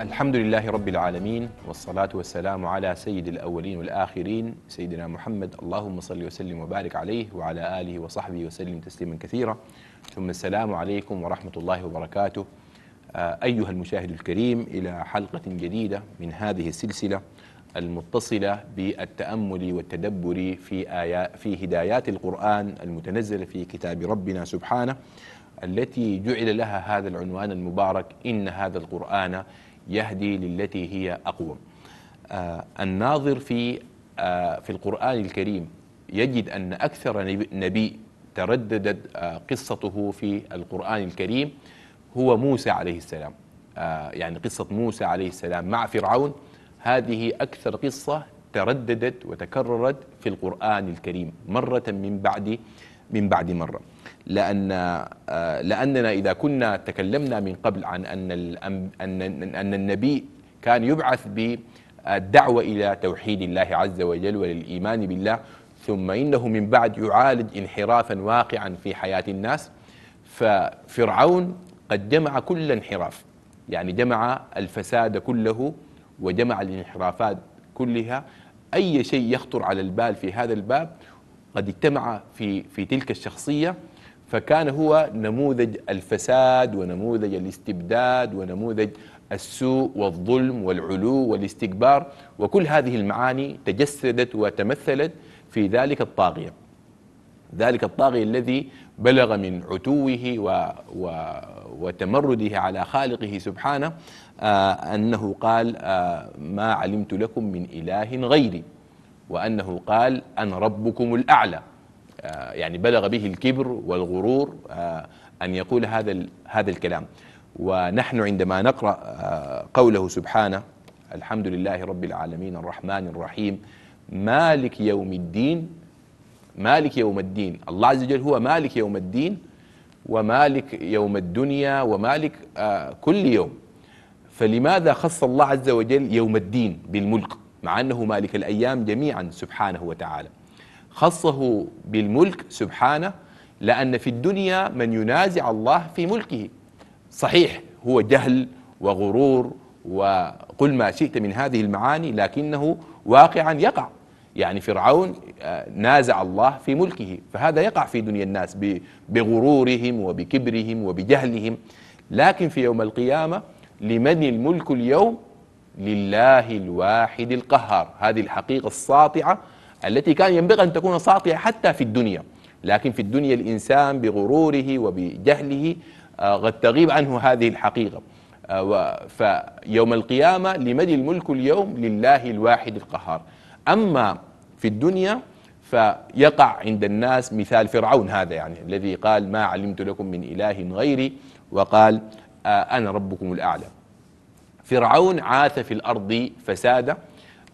الحمد لله رب العالمين والصلاة والسلام على سيد الأولين والآخرين سيدنا محمد اللهم صل وسلم وبارك عليه وعلى آله وصحبه وسلم تسليما كثيرا ثم السلام عليكم ورحمة الله وبركاته آه، أيها المشاهد الكريم إلى حلقة جديدة من هذه السلسلة المتصلة بالتأمل والتدبر في, آيات في هدايات القرآن المتنزلة في كتاب ربنا سبحانه التي جعل لها هذا العنوان المبارك إن هذا القرآن يهدي للتي هي أقوم آه، الناظر في آه، في القرآن الكريم يجد أن أكثر نبي ترددت آه، قصته في القرآن الكريم هو موسى عليه السلام يعني قصة موسى عليه السلام مع فرعون هذه أكثر قصة ترددت وتكررت في القرآن الكريم مرة من بعد من بعد مرة لأن آه، لأننا إذا كنا تكلمنا من قبل عن أن أن النبي كان يبعث بالدعوة إلى توحيد الله عز وجل وللإيمان بالله ثم إنه من بعد يعالج انحرافا واقعا في حياة الناس ففرعون قد جمع كل انحراف يعني جمع الفساد كله وجمع الانحرافات كلها أي شيء يخطر على البال في هذا الباب قد اجتمع في في تلك الشخصيه فكان هو نموذج الفساد ونموذج الاستبداد ونموذج السوء والظلم والعلو والاستكبار وكل هذه المعاني تجسدت وتمثلت في ذلك الطاغيه ذلك الطاغي الذي بلغ من عتوه و و وتمرده على خالقه سبحانه آه أنه قال آه ما علمت لكم من إله غيري وأنه قال أنا ربكم الأعلى آه، يعني بلغ به الكبر والغرور آه، أن يقول هذا هذا الكلام ونحن عندما نقرأ آه، قوله سبحانه الحمد لله رب العالمين الرحمن الرحيم مالك يوم الدين مالك يوم الدين الله عز وجل هو مالك يوم الدين ومالك يوم الدنيا ومالك كل يوم فلماذا خص الله عز وجل يوم الدين بالملك مع أنه مالك الأيام جميعا سبحانه وتعالى خصه بالملك سبحانه لأن في الدنيا من ينازع الله في ملكه صحيح هو جهل وغرور وقل ما شئت من هذه المعاني لكنه واقعا يقع يعني فرعون آه، نازع الله في ملكه فهذا يقع في دنيا الناس بغرورهم وبكبرهم وبجهلهم لكن في يوم القيامة لمن الملك اليوم لله الواحد القهار هذه الحقيقة الساطعة التي كان ينبغي أن تكون ساطعة حتى في الدنيا لكن في الدنيا الإنسان بغروره وبجهله آه، قد تغيب عنه هذه الحقيقة آه، فيوم القيامة لمدي الملك اليوم لله الواحد القهار أما في الدنيا فيقع عند الناس مثال فرعون هذا يعني الذي قال ما علمت لكم من إله غيري وقال آه، أنا ربكم الأعلى فرعون عاث في الأرض فسادا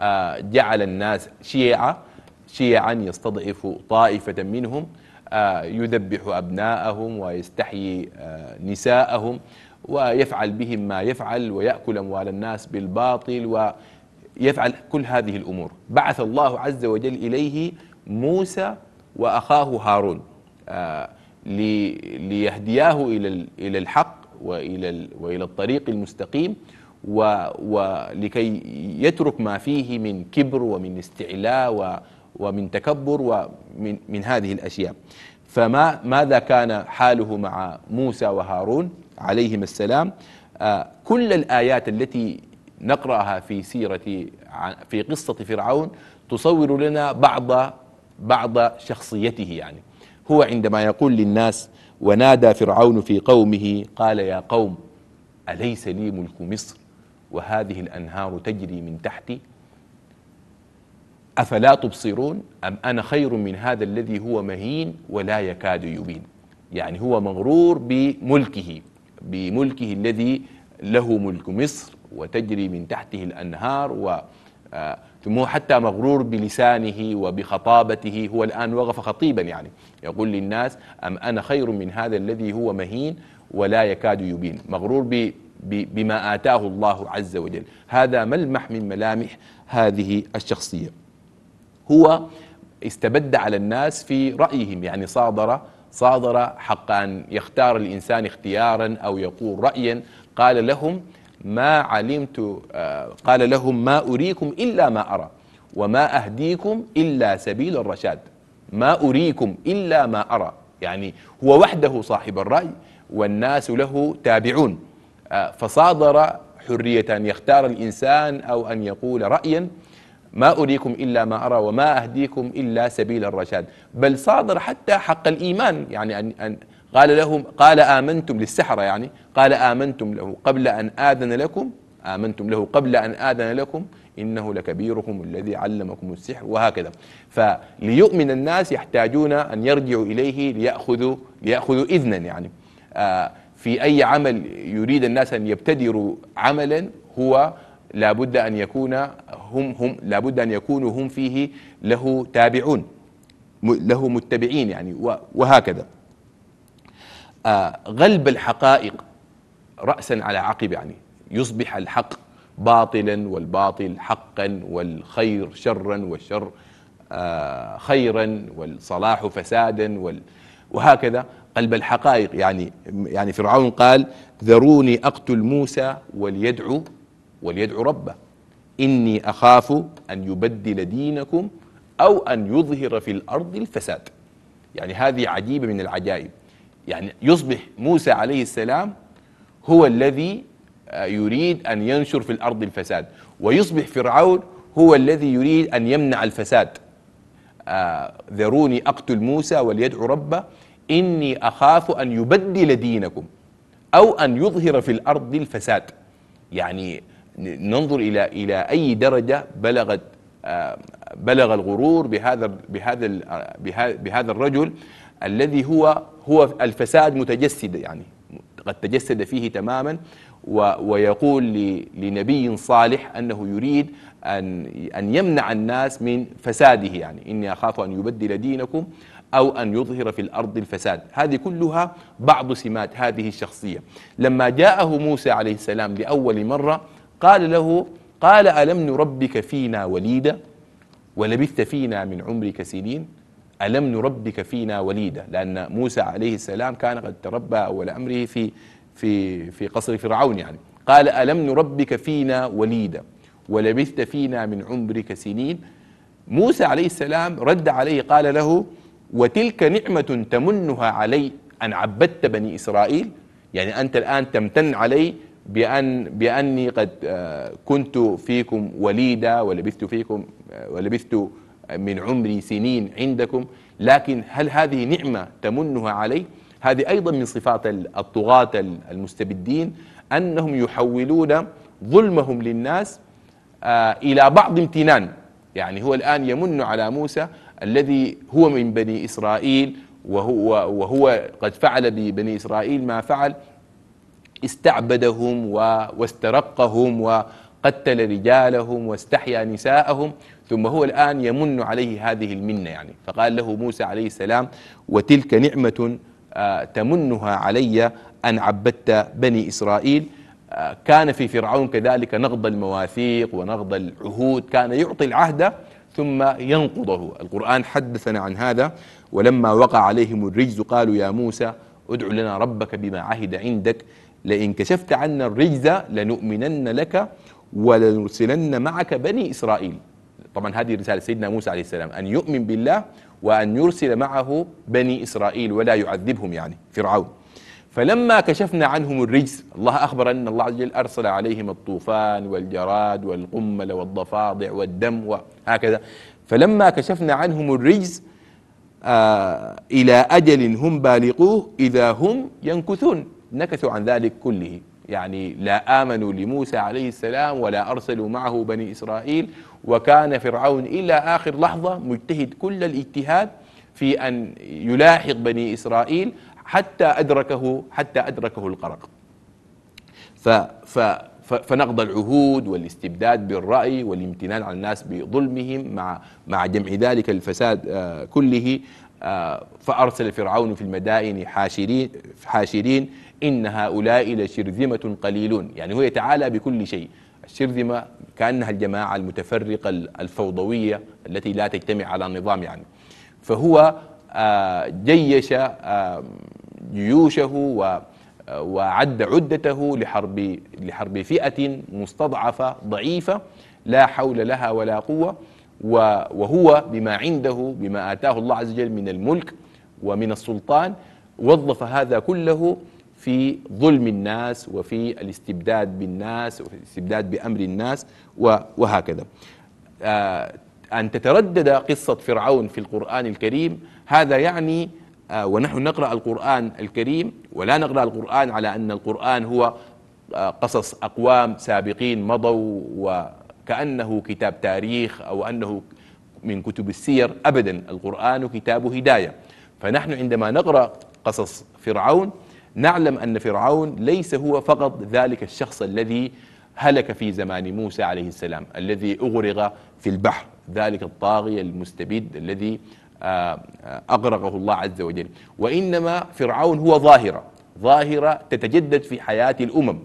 آه، جعل الناس شيعة شيعا يستضعف طائفة منهم آه، يذبح أبناءهم ويستحيي آه، نساءهم ويفعل بهم ما يفعل ويأكل أموال الناس بالباطل ويفعل كل هذه الأمور بعث الله عز وجل إليه موسى وأخاه هارون ليهدياه إلى الحق وإلى الطريق المستقيم و ولكي يترك ما فيه من كبر ومن استعلاء و ومن تكبر ومن من هذه الأشياء فما ماذا كان حاله مع موسى وهارون عليهم السلام آه كل الآيات التي نقرأها في سيرة في قصة فرعون تصور لنا بعض بعض شخصيته يعني هو عندما يقول للناس ونادى فرعون في قومه قال يا قوم أليس لي ملك مصر وهذه الأنهار تجري من تحتي أفلا تبصرون أم أنا خير من هذا الذي هو مهين ولا يكاد يبين يعني هو مغرور بملكه بملكه الذي له ملك مصر وتجري من تحته الأنهار و ثم آه، هو حتى مغرور بلسانه وبخطابته هو الآن وقف خطيبا يعني يقول للناس أم أنا خير من هذا الذي هو مهين ولا يكاد يبين مغرور بما آتاه الله عز وجل هذا ملمح من ملامح هذه الشخصية هو استبد على الناس في رأيهم يعني صادر صادر حق أن يختار الإنسان اختيارا أو يقول رأيا قال لهم ما علمت آه، قال لهم ما أريكم إلا ما أرى وما أهديكم إلا سبيل الرشاد ما أريكم إلا ما أرى يعني هو وحده صاحب الرأي والناس له تابعون آه، فصادر حرية أن يختار الإنسان أو أن يقول رأيا ما أريكم إلا ما أرى وما أهديكم إلا سبيل الرشاد بل صادر حتى حق الإيمان يعني أن, أن قال لهم قال آمنتم للسحرة يعني قال آمنتم له قبل أن آذن لكم آمنتم له قبل أن آذن لكم إنه لكبيركم الذي علمكم السحر وهكذا فليؤمن الناس يحتاجون أن يرجعوا إليه ليأخذوا, ليأخذوا إذنا يعني آه في أي عمل يريد الناس أن يبتدروا عملا هو لابد أن يكون هم هم لابد أن يكونوا هم فيه له تابعون له متبعين يعني وهكذا آه، غلب الحقائق رأسا على عقب يعني يصبح الحق باطلا والباطل حقا والخير شرا والشر آه، خيرا والصلاح فسادا وهكذا قلب الحقائق يعني يعني فرعون قال ذروني اقتل موسى وليدعو وليدعو ربه اني اخاف ان يبدل دينكم او ان يظهر في الارض الفساد يعني هذه عجيبه من العجائب يعني يصبح موسى عليه السلام هو الذي آه، يريد ان ينشر في الارض الفساد ويصبح فرعون هو الذي يريد ان يمنع الفساد آه، ذروني اقتل موسى وليدعو ربه إني أخاف أن يبدل دينكم أو أن يظهر في الأرض الفساد يعني ننظر إلى إلى أي درجة بلغت بلغ الغرور بهذا بهذا بهذا الرجل الذي هو هو الفساد متجسد يعني قد تجسد فيه تماما ويقول لنبي صالح انه يريد ان ان يمنع الناس من فساده يعني اني اخاف ان يبدل دينكم أو أن يظهر في الأرض الفساد هذه كلها بعض سمات هذه الشخصية لما جاءه موسى عليه السلام لأول مرة قال له قال ألم نربك فينا وليدا ولبثت فينا من عمرك سنين ألم نربك فينا وليدا لأن موسى عليه السلام كان قد تربى أول أمره في في في قصر فرعون يعني قال ألم نربك فينا وليدا ولبثت فينا من عمرك سنين موسى عليه السلام رد عليه قال له وتلك نعمة تمنها علي أن عبدت بني إسرائيل يعني أنت الآن تمتن علي بأن بأني قد آه، كنت فيكم وليدا ولبثت فيكم آه، ولبثت آه، من عمري سنين عندكم لكن هل هذه نعمة تمنها علي هذه أيضا من صفات الطغاة المستبدين أنهم يحولون ظلمهم للناس إلى بعض امتنان يعني هو الآن يمن على موسى الذي هو من بني إسرائيل وهو, وهو قد فعل ببني إسرائيل ما فعل استعبدهم واسترقهم وقتل رجالهم واستحيا نساءهم ثم هو الآن يمن عليه هذه المنة يعني فقال له موسى عليه السلام وتلك نعمة آه، تمنها علي أن عبدت بني إسرائيل آه، كان في فرعون كذلك نغض المواثيق ونغض العهود كان يعطي العهد ثم ينقضه القرآن حدثنا عن هذا ولما وقع عليهم الرجز قالوا يا موسى ادع لنا ربك بما عهد عندك لئن كشفت عنا الرجز لنؤمنن لك ولنرسلن معك بني إسرائيل طبعا هذه رسالة سيدنا موسى عليه السلام أن يؤمن بالله وأن يرسل معه بني إسرائيل ولا يعذبهم يعني فرعون فلما كشفنا عنهم الرجز الله أخبر أن الله عز وجل أرسل عليهم الطوفان والجراد والقمل والضفادع والدم وهكذا فلما كشفنا عنهم الرجز آه إلى أجل هم بالغوه إذا هم ينكثون نكثوا عن ذلك كله يعني لا آمنوا لموسى عليه السلام ولا أرسلوا معه بني إسرائيل وكان فرعون إلى آخر لحظة مجتهد كل الاجتهاد في أن يلاحق بني إسرائيل حتى أدركه حتى أدركه القرق ف ف فنقض العهود والاستبداد بالرأي والامتنان على الناس بظلمهم مع مع جمع ذلك الفساد آه، كله آه، فأرسل فرعون في المدائن حاشرين حاشرين إن هؤلاء لشرذمة قليلون يعني هو يتعالى بكل شيء الشرذمة كأنها الجماعة المتفرقة الفوضوية التي لا تجتمع على نظام يعني فهو جيش جيوشه و وعد عدته لحرب لحرب فئة مستضعفة ضعيفة لا حول لها ولا قوة وهو بما عنده بما آتاه الله عز وجل من الملك ومن السلطان وظف هذا كله في ظلم الناس وفي الاستبداد بالناس وفي الاستبداد بأمر الناس وهكذا آه، أن تتردد قصة فرعون في القرآن الكريم هذا يعني آه، ونحن نقرأ القرآن الكريم ولا نقرأ القرآن على أن القرآن هو آه، قصص أقوام سابقين مضوا وكأنه كتاب تاريخ أو أنه من كتب السير أبدا القرآن كتاب هداية فنحن عندما نقرأ قصص فرعون نعلم أن فرعون ليس هو فقط ذلك الشخص الذي هلك في زمان موسى عليه السلام الذي أغرق في البحر ذلك الطاغية المستبد الذي أغرقه الله عز وجل وإنما فرعون هو ظاهرة ظاهرة تتجدد في حياة الأمم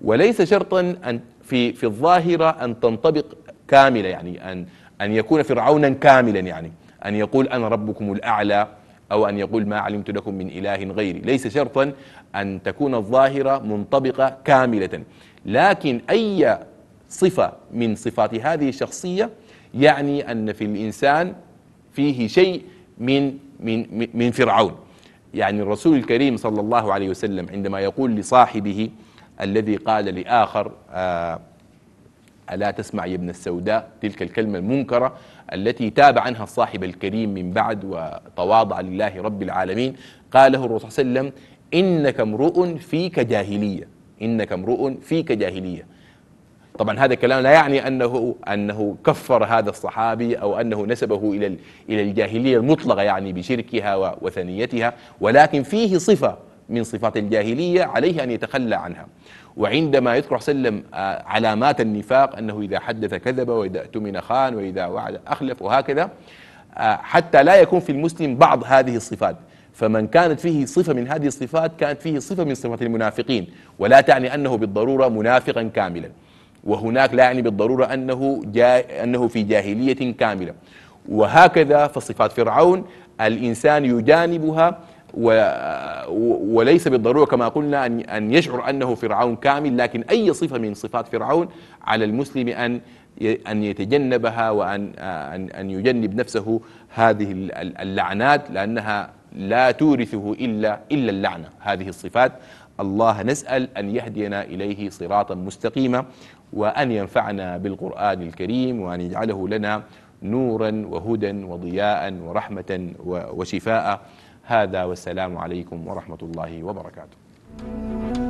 وليس شرطا أن في, في الظاهرة أن تنطبق كاملة يعني أن, أن يكون فرعونا كاملا يعني أن يقول أنا ربكم الأعلى أو أن يقول ما علمت لكم من إله غيري ليس شرطا أن تكون الظاهرة منطبقة كاملة لكن أي صفة من صفات هذه الشخصية يعني أن في الإنسان فيه شيء من من من فرعون يعني الرسول الكريم صلى الله عليه وسلم عندما يقول لصاحبه الذي قال لآخر آه، ألا تسمع يا ابن السوداء تلك الكلمة المنكرة التي تاب عنها الصاحب الكريم من بعد وتواضع لله رب العالمين قاله الرسول صلى الله عليه وسلم إنك امرؤ فيك جاهلية إنك امرؤ فيك جاهلية طبعا هذا الكلام لا يعني انه انه كفر هذا الصحابي او انه نسبه الى الى الجاهليه المطلقه يعني بشركها ووثنيتها ولكن فيه صفه من صفات الجاهليه عليه ان يتخلى عنها وعندما يذكر سلم آه، علامات النفاق انه اذا حدث كذب واذا اؤتمن خان واذا وعد اخلف وهكذا آه، حتى لا يكون في المسلم بعض هذه الصفات فمن كانت فيه صفة من هذه الصفات كانت فيه صفة من صفات المنافقين ولا تعني أنه بالضرورة منافقا كاملا وهناك لا يعني بالضرورة أنه, جا أنه في جاهلية كاملة وهكذا فصفات فرعون الإنسان يجانبها و... وليس بالضروره كما قلنا ان ان يشعر انه فرعون كامل لكن اي صفه من صفات فرعون على المسلم ان ان يتجنبها وان ان ان يجنب نفسه هذه اللعنات لانها لا تورثه الا الا اللعنه هذه الصفات الله نسال ان يهدينا اليه صراطا مستقيما وأن ينفعنا بالقرآن الكريم وأن يجعله لنا نورا وهدى وضياء ورحمة وشفاء هذا والسلام عليكم ورحمة الله وبركاته